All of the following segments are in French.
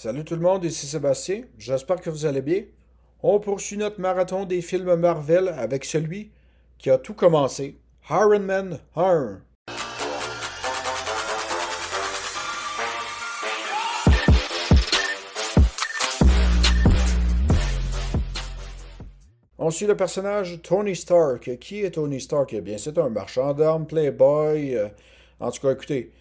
Salut tout le monde, ici Sébastien. J'espère que vous allez bien. On poursuit notre marathon des films Marvel avec celui qui a tout commencé, Iron Man 1. On suit le personnage Tony Stark. Qui est Tony Stark? Eh bien, c'est un marchand d'armes, playboy. Euh, en tout cas, écoutez,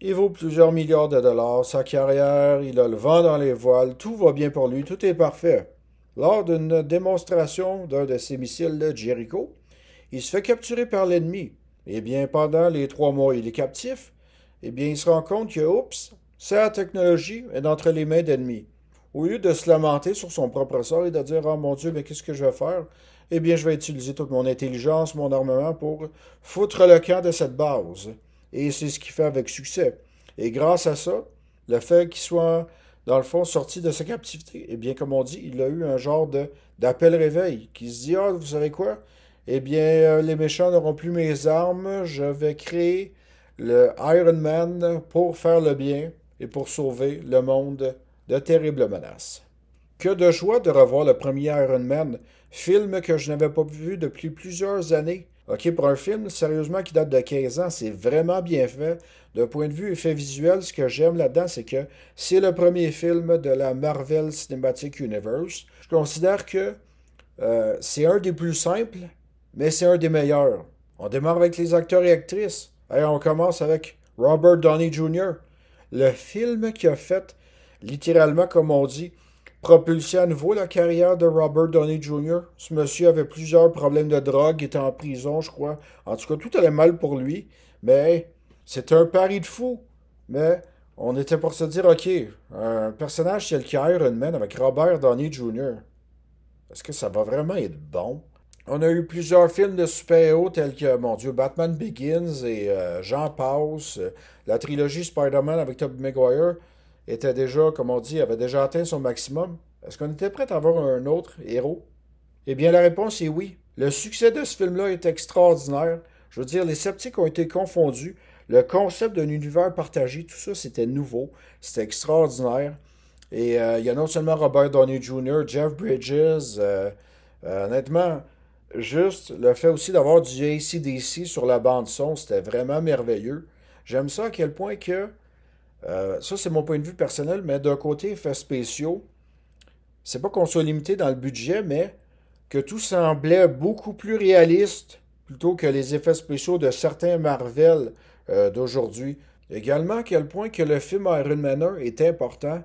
il vaut plusieurs milliards de dollars, sa carrière, il a le vent dans les voiles, tout va bien pour lui, tout est parfait. Lors d'une démonstration d'un de ses missiles de Jericho, il se fait capturer par l'ennemi. Eh bien, pendant les trois mois, il est captif. Eh bien, il se rend compte que, oups, sa technologie est entre les mains d'ennemis. Au lieu de se lamenter sur son propre sort et de dire Oh mon Dieu, mais qu'est-ce que je vais faire Eh bien, je vais utiliser toute mon intelligence, mon armement pour foutre le camp de cette base et c'est ce qu'il fait avec succès. Et grâce à ça, le fait qu'il soit, dans le fond, sorti de sa captivité, eh bien, comme on dit, il a eu un genre d'appel-réveil qui se dit Ah, vous savez quoi Eh bien, euh, les méchants n'auront plus mes armes, je vais créer le Iron Man pour faire le bien et pour sauver le monde de terribles menaces. Que de joie de revoir le premier Iron Man, film que je n'avais pas vu depuis plusieurs années OK, pour un film, sérieusement, qui date de 15 ans, c'est vraiment bien fait. D'un point de vue effet visuel, ce que j'aime là-dedans, c'est que c'est le premier film de la Marvel Cinematic Universe. Je considère que euh, c'est un des plus simples, mais c'est un des meilleurs. On démarre avec les acteurs et actrices. Et on commence avec Robert Downey Jr., le film qui a fait, littéralement, comme on dit, propulsé à nouveau la carrière de Robert Downey Jr. Ce monsieur avait plusieurs problèmes de drogue, était en prison, je crois. En tout cas, tout allait mal pour lui. Mais c'était un pari de fou. Mais on était pour se dire, OK, un personnage tel qu'Iron Man avec Robert Downey Jr., est-ce que ça va vraiment être bon? On a eu plusieurs films de super-héros tels que, mon Dieu, Batman Begins et euh, Jean Pause euh, la trilogie Spider-Man avec Tobey Maguire était déjà, comme on dit, avait déjà atteint son maximum? Est-ce qu'on était prêt à avoir un autre héros? Eh bien, la réponse est oui. Le succès de ce film-là est extraordinaire. Je veux dire, les sceptiques ont été confondus. Le concept d'un univers partagé, tout ça, c'était nouveau. C'était extraordinaire. Et euh, il y a non seulement Robert Downey Jr., Jeff Bridges, euh, euh, honnêtement, juste le fait aussi d'avoir du ACDC sur la bande son, c'était vraiment merveilleux. J'aime ça à quel point que euh, ça, c'est mon point de vue personnel, mais d'un côté, effets spéciaux, c'est pas qu'on soit limité dans le budget, mais que tout semblait beaucoup plus réaliste plutôt que les effets spéciaux de certains Marvel euh, d'aujourd'hui. Également, à quel point que le film Iron Man 1 est important.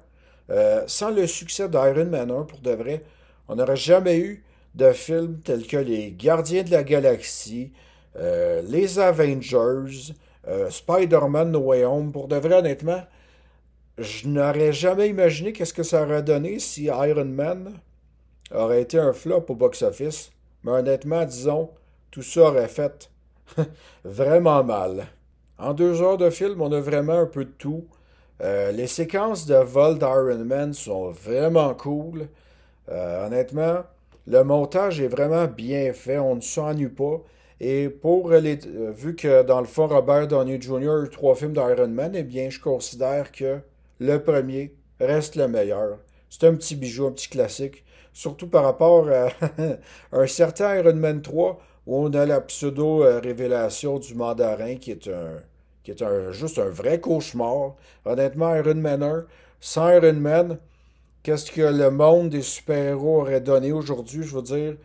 Euh, sans le succès d'Iron Man pour de vrai, on n'aurait jamais eu de films tels que Les Gardiens de la Galaxie, Les Avengers, euh, Spider-Man No Way Home, pour de vrai, honnêtement, je n'aurais jamais imaginé qu'est-ce que ça aurait donné si Iron Man aurait été un flop au box-office. Mais honnêtement, disons, tout ça aurait fait vraiment mal. En deux heures de film, on a vraiment un peu de tout. Euh, les séquences de vol d'Iron Man sont vraiment cool. Euh, honnêtement, le montage est vraiment bien fait, on ne s'ennuie pas. Et pour les, euh, vu que dans le fond, Robert Downey Jr. a eu trois films d'Iron Man, eh bien, je considère que le premier reste le meilleur. C'est un petit bijou, un petit classique, surtout par rapport à un certain Iron Man 3 où on a la pseudo-révélation du mandarin qui est un qui est juste un vrai cauchemar. Honnêtement, Iron Man 1, sans Iron Man, qu'est-ce que le monde des super-héros aurait donné aujourd'hui? Je veux dire,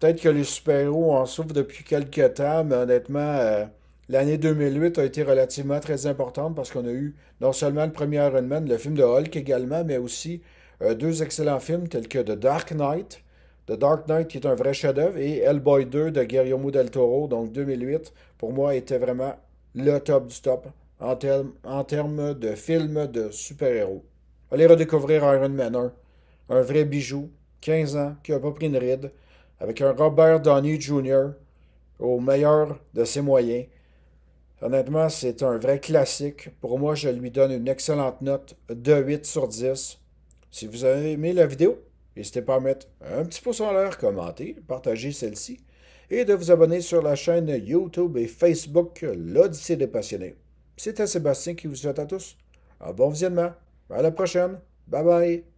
Peut-être que les super-héros en souffrent depuis quelques temps, mais honnêtement, euh, l'année 2008 a été relativement très importante parce qu'on a eu non seulement le premier Iron Man, le film de Hulk également, mais aussi euh, deux excellents films tels que The Dark Knight, The Dark Knight qui est un vrai chef-d'œuvre, et Hellboy 2 de Guillermo del Toro. Donc 2008, pour moi, était vraiment le top du top en termes de films de super-héros. Allez redécouvrir Iron Man 1, un vrai bijou, 15 ans, qui n'a pas pris une ride avec un Robert Downey Jr. au meilleur de ses moyens. Honnêtement, c'est un vrai classique. Pour moi, je lui donne une excellente note de 8 sur 10. Si vous avez aimé la vidéo, n'hésitez pas à mettre un petit pouce en l'air, commenter, partager celle-ci et de vous abonner sur la chaîne YouTube et Facebook L'Odyssée des passionnés. C'était Sébastien qui vous souhaite à tous un bon visionnement. À la prochaine. Bye bye.